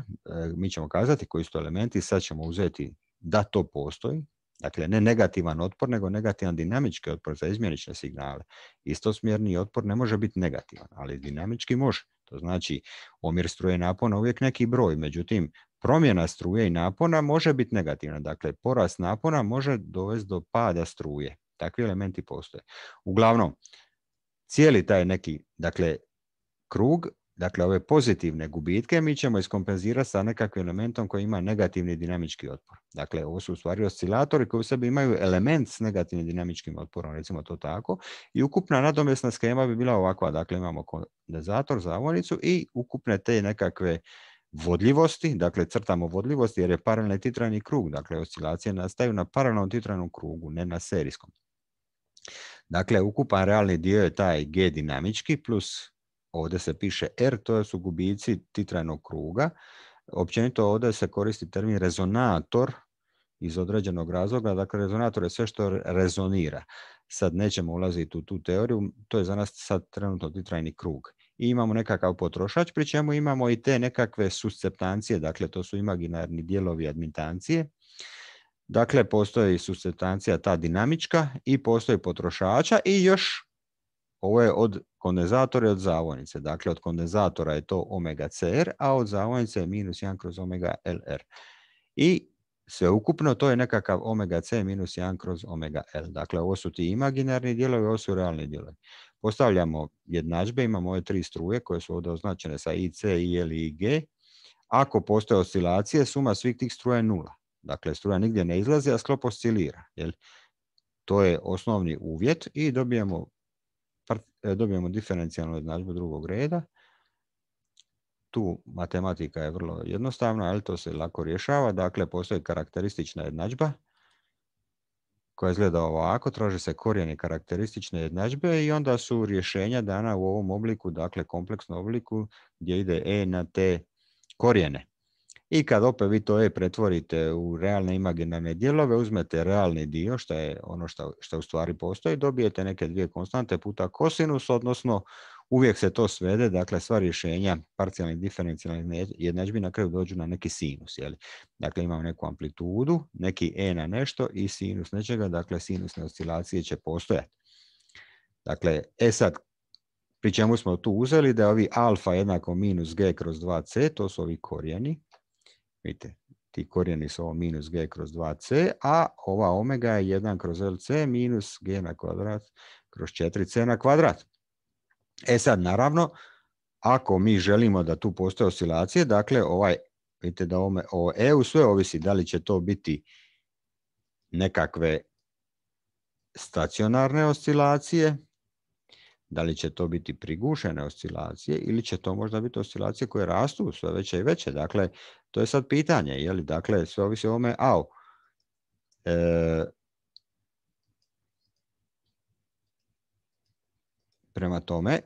mi ćemo kazati koji su to elementi, sad ćemo uzeti da to postoji, Dakle, ne negativan otpor, nego negativan dinamički otpor za izmjenične signale. Istosmjerni otpor ne može biti negativan, ali dinamički može. To znači, omjer struje napona uvijek neki broj, međutim, promjena struje i napona može biti negativna. Dakle, porast napona može dovesti do pada struje. Takvi elementi postoje. Uglavnom, cijeli taj neki, dakle, krug, dakle, ove pozitivne gubitke mi ćemo iskompenzirati sa nekakvim elementom koji ima negativni dinamički otpor. Dakle, ovo su u stvari oscilatori koji u sebi imaju element s negativnim dinamičkim otporom, recimo to tako, i ukupna nadomjesna skema bi bila ovakva. Dakle, imamo kondenzator, zavornicu i ukupne te nekakve vodljivosti, dakle crtamo vodljivosti jer je paralelni titrani krug, dakle oscilacije nastaju na paralelnom titranom krugu, ne na serijskom. Dakle, ukupan realni dio je taj G dinamički plus ovdje se piše R, to su gubici titranog kruga. Općenito ovdje se koristi termin rezonator iz određenog razloga, dakle rezonator je sve što rezonira. Sad nećemo ulaziti u tu teoriju, to je za nas sad trenutno titrajni krug imamo nekakav potrošač, pri čemu imamo i te nekakve susceptancije, dakle to su imaginarni dijelovi admitancije. Dakle, postoji susceptancija ta dinamička i postoji potrošača i još ovo je od kondenzatora i od zavonice. Dakle, od kondenzatora je to omega CR, a od zavonice je minus 1 kroz omega LR. I sveukupno to je nekakav omega C minus 1 kroz omega L. Dakle, ovo su ti imaginarni dijelovi, ovo su realni dijelovi. Postavljamo jednadžbe, imamo ove tri struje koje su ovdje označene sa I, C, I, L i G. Ako postoje oscilacije, suma svih tih struja je nula. Dakle, struja nigdje ne izlazi, a sklop oscilira. To je osnovni uvjet i dobijemo, e, dobijemo diferencijalnu jednadžbu drugog reda. Tu matematika je vrlo jednostavna, ali to se lako rješava. Dakle, postoji karakteristična jednadžba koja izgleda ovako, traže se korijeni karakteristične jednadžbe i onda su rješenja dana u ovom obliku, dakle kompleksnom obliku gdje ide e na te korijene. I kad opet vi to e pretvorite u realne imaginarne dijelove, uzmete realni dio, što je ono što, što u stvari postoji, dobijete neke dvije konstante puta kosinus, odnosno Uvijek se to svede, dakle sva rješenja parcijalnih diferencijalnih jednadžbi na kraju dođu na neki sinus. Jeli? Dakle imamo neku amplitudu, neki e na nešto i sinus nečega, dakle sinusne oscilacije će postojati. Dakle, e sad, pri čemu smo tu uzeli da je ovi alfa jednako minus g kroz 2c, to su ovi korijeni. Vidite, ti korijeni su ovo minus g kroz 2c, a ova omega je 1 kroz lc minus g na kvadrat kroz 4c na kvadrat. E sad, naravno, ako mi želimo da tu postoje oscilacije, dakle, ovaj, vidite da ovome, o EU sve ovisi da li će to biti nekakve stacionarne oscilacije, da li će to biti prigušene oscilacije ili će to možda biti oscilacije koje rastu sve veće i veće. Dakle, to je sad pitanje, je li? Dakle, sve ovisi o ovome AU. E, Prema tome,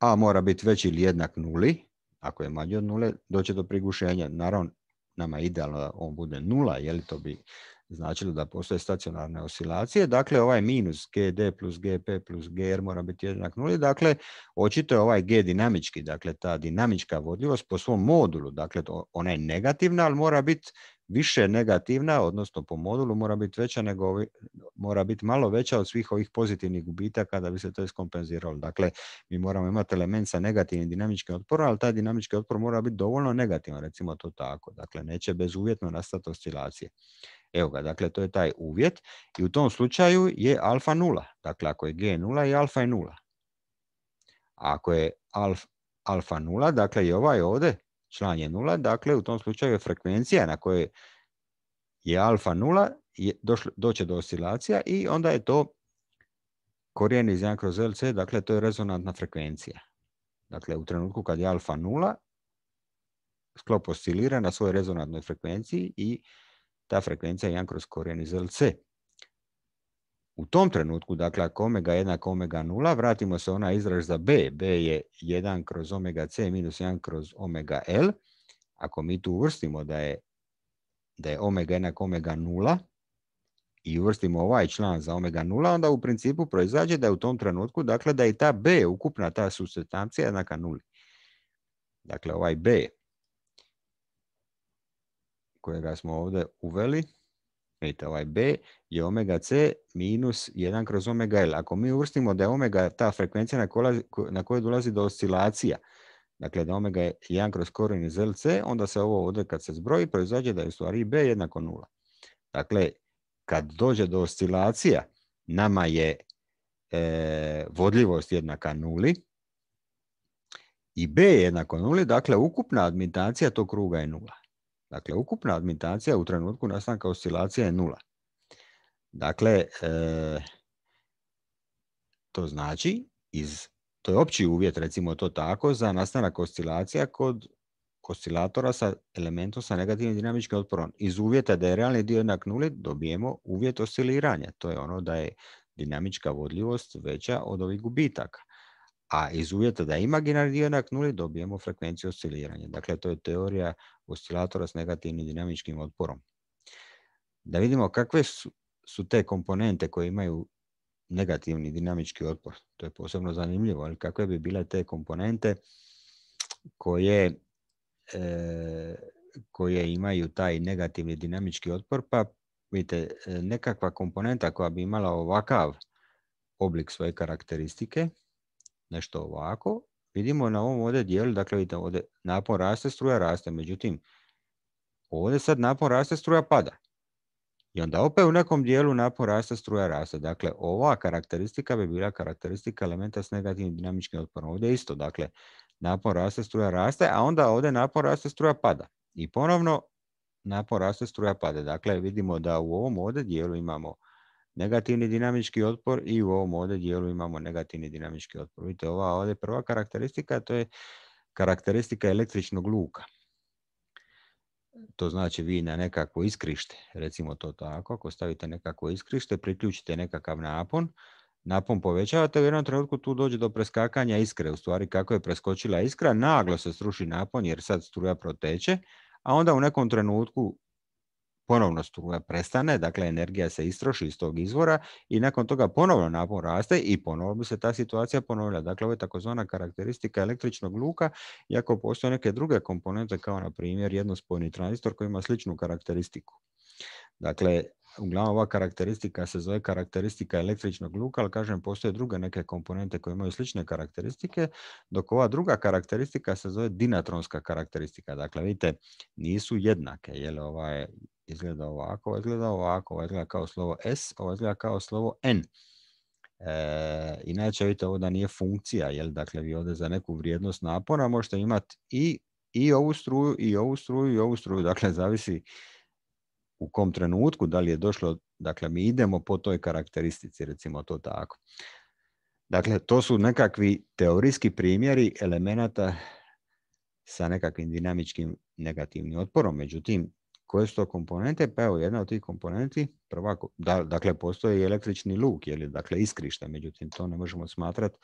a mora biti veći ili jednak nuli, ako je manji od nule, doće do prigušenja. Naravno, nama je idealno da on bude nula, jer to bi značilo da postoje stacionarne oscilacije. Dakle, ovaj minus GD plus GP plus GR mora biti jednak nuli. Dakle, očito je ovaj G dinamički, dakle ta dinamička vodljivost po svom modulu. Dakle, ona je negativna, ali mora biti više negativna, odnosno po modulu mora biti veća nego mora biti malo veća od svih ovih pozitivnih gubitaka da bi se to iskompenziralo. Dakle, mi moramo imati element sa negativnim dinamičkim otporom, ali taj dinamički otpor mora biti dovoljno negativan, recimo to tako. Dakle, neće bezuvjetno nastati oscilacije. Evo ga, dakle, to je taj uvjet i u tom slučaju je alfa nula. Dakle, ako je G nula i alfa je nula. Ako je alfa, alfa nula, dakle i ovaj ovdje član je nula, dakle u tom slučaju je frekvencija na kojoj je alfa nula, je, doće do oscilacija i onda je to korijen iz 1 kroz LC, dakle to je rezonantna frekvencija. Dakle u trenutku kad je alfa nula, sklop oscilira na svojoj rezonantnoj frekvenciji i ta frekvencija je 1 kroz korijen iz LC u tom trenutku, dakle ako omega 1 omega nula, vratimo se ona izraz za B. B je 1 kroz omega C minus 1 kroz omega L. Ako mi tu uvrstimo da je, da je omega jednak omega 0 i uvrstimo ovaj član za omega nula, onda u principu proizađe da je u tom trenutku, dakle da je ta B, ukupna ta substancija jednaka nuli. Dakle, ovaj B kojega smo ovdje uveli, vidite ovaj B je omega C minus 1 kroz omega L. Ako mi uvrstimo da je omega ta frekvencija na, kojoj dolazi do oscilacija, dakle da omega je 1 kroz korijen iz LC, onda se ovo ovdje kad se zbroji proizađe da je u stvari B jednako nula. Dakle, kad dođe do oscilacija, nama je e, vodljivost jednaka nuli i B je jednako nuli, dakle ukupna admitacija tog kruga je nula. Dakle, ukupna admitacija u trenutku nastanka oscilacija je nula. Dakle, e, to znači, iz, to je opći uvjet, recimo to tako, za nastanak oscilacija kod oscilatora sa elementom sa negativnim dinamičkim otporom. Iz uvjeta da je realni dio jednak nuli dobijemo uvjet osciliranja. To je ono da je dinamička vodljivost veća od ovih gubitaka a iz uvjeta da je imaginarni jednak nuli dobijemo frekvenciju osciliranja. Dakle, to je teorija oscilatora s negativnim dinamičkim otporom. Da vidimo kakve su, te komponente koje imaju negativni dinamički otpor. To je posebno zanimljivo, ali kakve bi bile te komponente koje, e, koje imaju taj negativni dinamički otpor, pa vidite, e, nekakva komponenta koja bi imala ovakav oblik svoje karakteristike, nešto ovako, vidimo na ovom ovdje dijelu, dakle vidite ovdje napon raste, struja raste, međutim ovdje sad napon raste, struja pada. I onda opet u nekom dijelu napon raste, struja raste. Dakle, ova karakteristika bi bila karakteristika elementa s negativnim dinamičkim otporom. Ovdje isto, dakle, napon raste, struja raste, a onda ovdje napon raste, struja pada. I ponovno napon raste, struja pada. Dakle, vidimo da u ovom ovdje dijelu imamo negativni dinamički otpor i u ovom ovdje dijelu imamo negativni dinamički otpor. Vidite, ova ovdje prva karakteristika, to je karakteristika električnog luka. To znači vi na nekakvo iskrište, recimo to tako, ako stavite nekakvo iskrište, priključite nekakav napon, napon povećavate, u jednom trenutku tu dođe do preskakanja iskre, u stvari kako je preskočila iskra, naglo se sruši napon jer sad struja proteče, a onda u nekom trenutku ponovno struja prestane, dakle energija se istroši iz tog izvora i nakon toga ponovno napon raste i ponovno bi se ta situacija ponovila. Dakle, ovo je takozvana karakteristika električnog luka, iako postoje neke druge komponente kao na primjer jednospojni tranzistor koji ima sličnu karakteristiku. Dakle, Uglavnom ova karakteristika se zove karakteristika električnog luka, ali kažem postoje druge neke komponente koje imaju slične karakteristike, dok ova druga karakteristika se zove dinatronska karakteristika. Dakle, vidite, nisu jednake, jer ova je ovaj, izgleda ovako, ova izgleda ovako, ova izgleda kao slovo S, ova izgleda kao slovo N. E, inače vidite ovo da nije funkcija, jel? dakle vi ovdje za neku vrijednost napona možete imati i, i ovu struju, i ovu struju, i ovu struju, dakle zavisi u kom trenutku, da li je došlo, dakle mi idemo po toj karakteristici, recimo to tako. Dakle, to su nekakvi teorijski primjeri elemenata sa nekakvim dinamičkim negativnim otporom. Međutim, koje su to komponente? Pa evo, jedna od tih komponenti, prva, dakle, postoji električni luk, je, dakle iskrišta, međutim, to ne možemo smatrati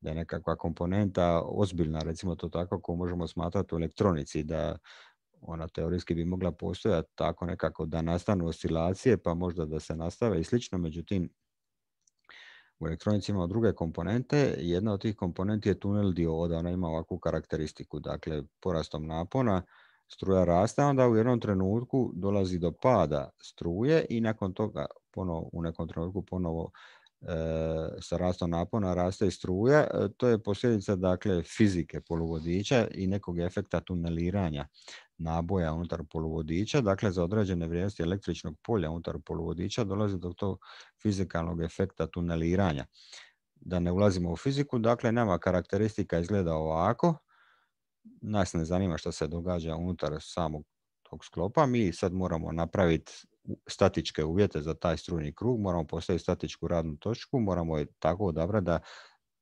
da je nekakva komponenta ozbiljna, recimo to tako, ko možemo smatrati u elektronici, da ona teorijski bi mogla postojati tako nekako da nastanu oscilacije pa možda da se nastave i slično, međutim u elektronici imamo druge komponente. Jedna od tih komponenti je tunel dioda. Ona ima ovakvu karakteristiku. Dakle, porastom napona struja raste, onda u jednom trenutku dolazi do pada struje i nakon toga ponovo, u nekom trenutku ponovo e, sa rastom napona raste i struja. E, to je posljedica dakle, fizike poluvodiča i nekog efekta tuneliranja naboja unutar poluvodiča. Dakle, za određene vrijednosti električnog polja unutar poluvodiča dolazi do tog fizikalnog efekta tuneliranja. Da ne ulazimo u fiziku, dakle, nama karakteristika izgleda ovako. Nas ne zanima što se događa unutar samog tog sklopa. Mi sad moramo napraviti statičke uvjete za taj strujni krug, moramo postaviti statičku radnu točku, moramo je tako odabrati da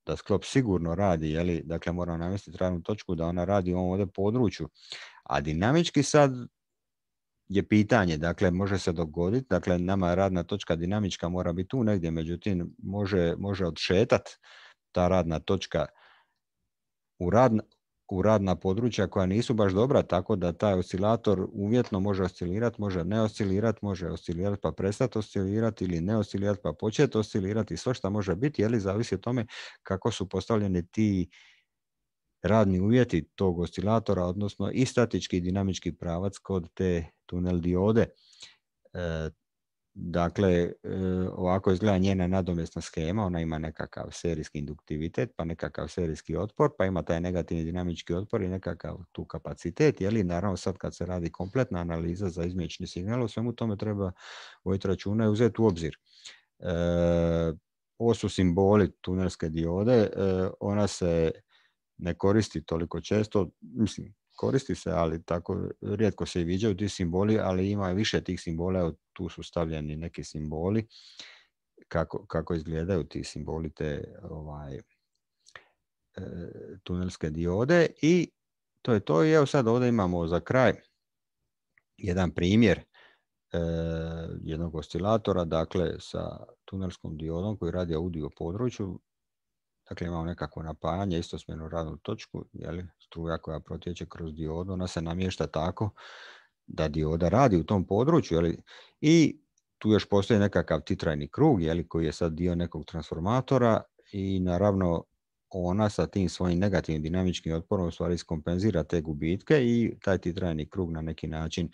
da sklop sigurno radi, jeli, dakle mora namjestiti radnu točku da ona radi u ovom ovdje području, a dinamički sad je pitanje, dakle može se dogoditi, dakle nama radna točka dinamička mora biti tu negdje, međutim može, može odšetat ta radna točka u, radna, u radna područja koja nisu baš dobra, tako da taj oscilator uvjetno može oscilirati, može ne oscilirati, može oscilirati pa prestati oscilirati ili ne oscilirati pa početi oscilirati sve što može biti, je zavisi o tome kako su postavljeni ti radni uvjeti tog oscilatora, odnosno i statički i dinamički pravac kod te tunel diode. E, Dakle, e, ovako izgleda njena nadomjesna schema, ona ima nekakav serijski induktivitet, pa nekakav serijski otpor, pa ima taj negativni dinamički otpor i nekakav tu kapacitet. Jeli, naravno sad kad se radi kompletna analiza za izmječni signal, u svemu tome treba vojiti računa i uzeti u obzir. E, ovo su simboli tunelske diode, e, ona se ne koristi toliko često, mislim, koristi se, ali tako rijetko se i viđaju ti simboli, ali ima više tih simbola, tu su stavljeni neki simboli, kako, kako izgledaju ti simboli te ovaj, e, tunelske diode i to je to. I evo sad ovdje imamo za kraj jedan primjer e, jednog oscilatora, dakle sa tunelskom diodom koji radi audio području. Dakle, imamo nekakvo napajanje, istosmenu radnu točku, jeli, struja koja protječe kroz diodu, ona se namješta tako da dioda radi u tom području. Jeli, I tu još postoji nekakav titrajni krug jeli, koji je sad dio nekog transformatora i naravno ona sa tim svojim negativnim dinamičkim otporom u stvari skompenzira te gubitke i taj titrajni krug na neki način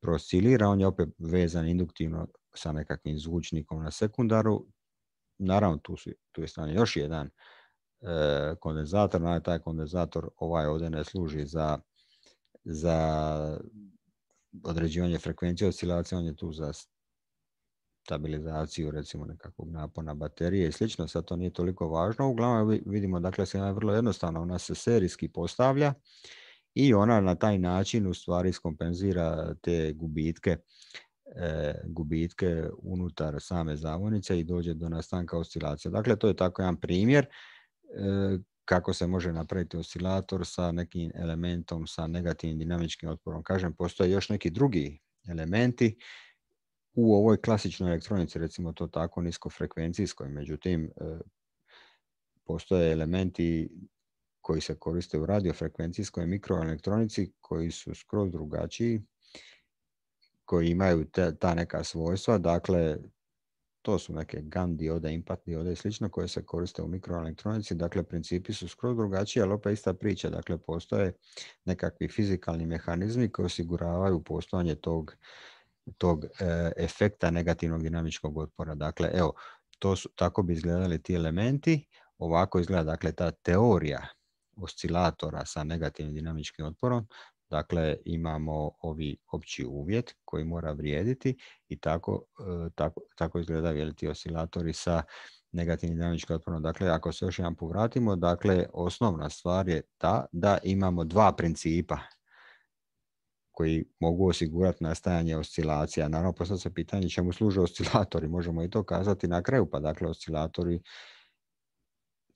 proscilira. on je opet vezan induktivno sa nekakvim zvučnikom na sekundaru. Naravno, tu, tu je stanje još jedan E, kondenzator, na taj kondenzator ovaj ovdje ne služi za, za određivanje frekvencije oscilacije, on je tu za stabilizaciju recimo nekakvog napona baterije i slično, sad to nije toliko važno. Uglavnom vidimo dakle se je vrlo jednostavno, ona se serijski postavlja i ona na taj način u stvari skompenzira te gubitke e, gubitke unutar same zavonice i dođe do nastanka oscilacije. Dakle, to je tako jedan primjer kako se može napraviti oscilator sa nekim elementom, sa negativnim dinamičkim otporom. Kažem, postoje još neki drugi elementi u ovoj klasičnoj elektronici, recimo to tako niskofrekvencijskoj, međutim e, postoje elementi koji se koriste u radiofrekvencijskoj mikroelektronici koji su skroz drugačiji, koji imaju ta neka svojstva, dakle to su neke GAN diode, impact diode i slično koje se koriste u mikroelektronici. Dakle, principi su skroz drugačiji, ali opet ista priča. Dakle, postoje nekakvi fizikalni mehanizmi koji osiguravaju postojanje tog, tog e, efekta negativnog dinamičkog otpora. Dakle, evo, to su, tako bi izgledali ti elementi. Ovako izgleda dakle, ta teorija oscilatora sa negativnim dinamičkim otporom. Dakle, imamo ovi opći uvjet koji mora vrijediti i tako, eh, tako, tako izgledaju oscilatori sa negativnim dinamičkim otporom. Dakle, ako se još jedan povratimo, dakle, osnovna stvar je ta da imamo dva principa koji mogu osigurati nastajanje oscilacija. Naravno, postoje se pitanje čemu služe oscilatori. Možemo i to kazati na kraju, pa dakle, oscilatori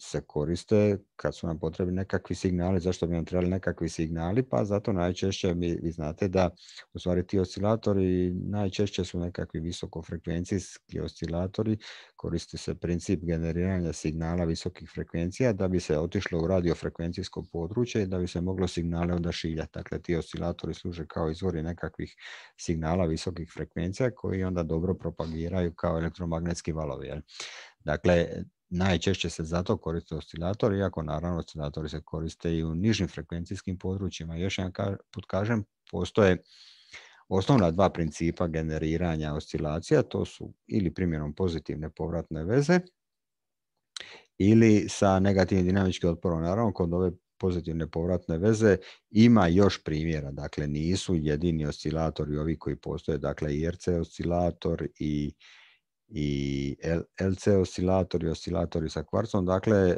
se koriste kad su nam potrebni nekakvi signali. Zašto bi nam trebali nekakvi signali? Pa zato najčešće mi, vi znate da u stvari ti oscilatori najčešće su nekakvi visokofrekvencijski oscilatori. Koristi se princip generiranja signala visokih frekvencija da bi se otišlo u radiofrekvencijsko područje i da bi se moglo signale onda šiljati. Dakle, ti oscilatori služe kao izvori nekakvih signala visokih frekvencija koji onda dobro propagiraju kao elektromagnetski valovi. Dakle, Najčešće se zato koriste oscilatori, iako naravno oscilatori se koriste i u nižim frekvencijskim područjima. Još jedan put kažem, postoje osnovna dva principa generiranja oscilacija, to su ili primjerom pozitivne povratne veze ili sa negativnim dinamičkim otporom. Naravno, kod ove pozitivne povratne veze ima još primjera, dakle nisu jedini oscilatori ovi koji postoje, dakle i RC oscilator i i LC oscilatori, oscilatori sa kvarcom. Dakle, e,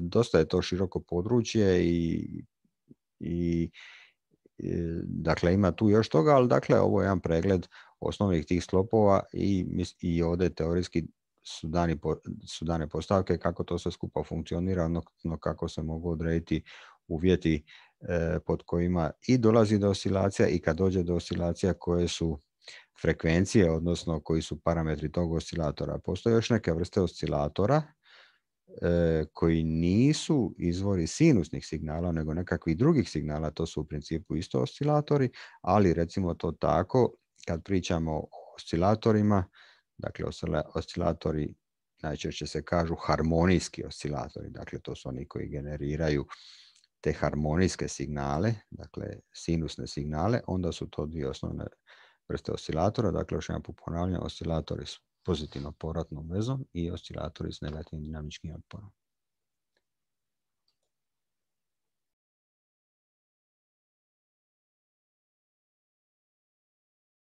dosta je to široko područje i, i e, dakle ima tu još toga, ali dakle ovo je jedan pregled osnovnih tih sklopova i, i ovdje teorijski su, su dane postavke kako to sve skupa funkcionira, odnosno kako se mogu odrediti uvjeti e, pod kojima i dolazi do oscilacija i kad dođe do oscilacija koje su frekvencije, odnosno koji su parametri tog oscilatora. Postoje još neke vrste oscilatora e, koji nisu izvori sinusnih signala, nego nekakvih drugih signala, to su u principu isto oscilatori, ali recimo to tako, kad pričamo o oscilatorima, dakle oscilatori najčešće se kažu harmonijski oscilatori, dakle to su oni koji generiraju te harmonijske signale, dakle sinusne signale, onda su to dvije osnovne vrste oscilatora, dakle još jedan put oscilatori s pozitivno povratnom vezom i oscilatori s negativnim dinamičkim otporom.